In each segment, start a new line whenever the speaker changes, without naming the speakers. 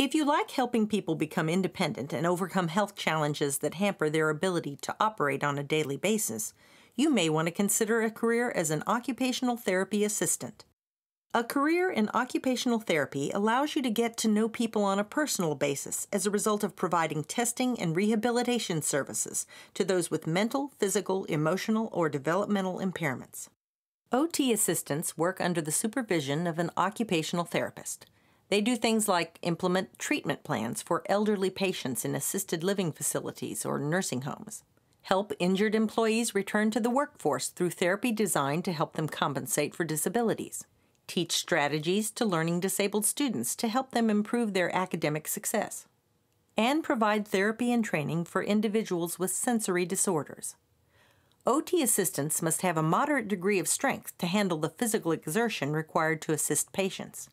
If you like helping people become independent and overcome health challenges that hamper their ability to operate on a daily basis, you may want to consider a career as an occupational therapy assistant. A career in occupational therapy allows you to get to know people on a personal basis as a result of providing testing and rehabilitation services to those with mental, physical, emotional, or developmental impairments. OT assistants work under the supervision of an occupational therapist. They do things like implement treatment plans for elderly patients in assisted living facilities or nursing homes, help injured employees return to the workforce through therapy designed to help them compensate for disabilities, teach strategies to learning disabled students to help them improve their academic success, and provide therapy and training for individuals with sensory disorders. OT assistants must have a moderate degree of strength to handle the physical exertion required to assist patients.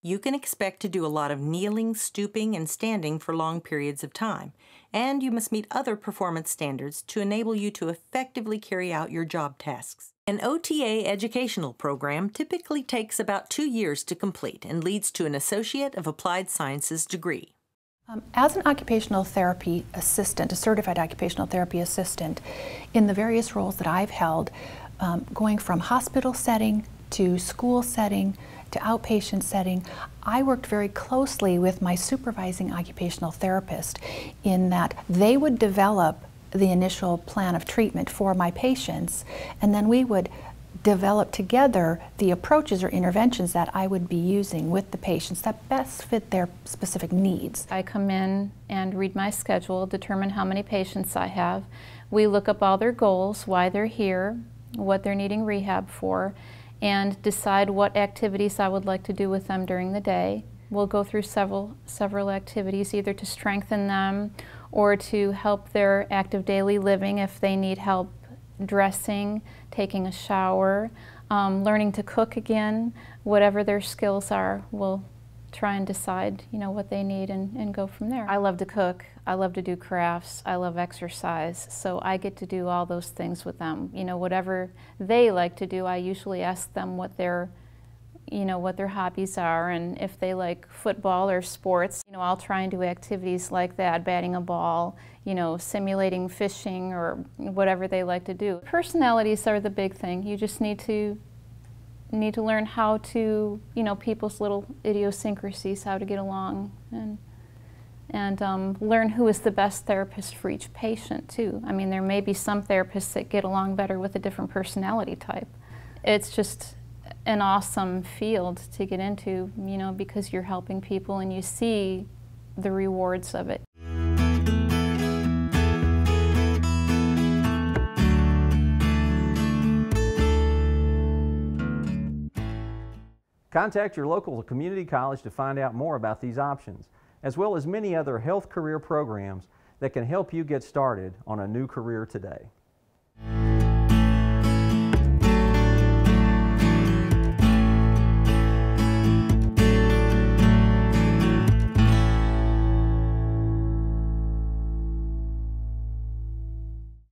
You can expect to do a lot of kneeling, stooping, and standing for long periods of time, and you must meet other performance standards to enable you to effectively carry out your job tasks. An OTA educational program typically takes about two years to complete and leads to an Associate of Applied Sciences degree.
Um, as an occupational therapy assistant, a certified occupational therapy assistant, in the various roles that I've held, um, going from hospital setting to school setting, to outpatient setting, I worked very closely with my supervising occupational therapist in that they would develop the initial plan of treatment for my patients, and then we would develop together the approaches or interventions that I would be using with the patients that best fit
their specific needs. I come in and read my schedule, determine how many patients I have. We look up all their goals, why they're here, what they're needing rehab for, and decide what activities I would like to do with them during the day. We'll go through several, several activities either to strengthen them or to help their active daily living if they need help dressing, taking a shower, um, learning to cook again, whatever their skills are, we'll try and decide, you know, what they need and, and go from there. I love to cook. I love to do crafts. I love exercise. So I get to do all those things with them. You know, whatever they like to do, I usually ask them what their you know what their hobbies are and if they like football or sports you know i'll try and do activities like that batting a ball you know simulating fishing or whatever they like to do personalities are the big thing you just need to need to learn how to, you know, people's little idiosyncrasies, how to get along, and and um, learn who is the best therapist for each patient too. I mean, there may be some therapists that get along better with a different personality type. It's just an awesome field to get into, you know, because you're helping people and you see the rewards of it. Contact your local community college to find out more about these options, as well as many other health career programs that can help you get started
on a new career today.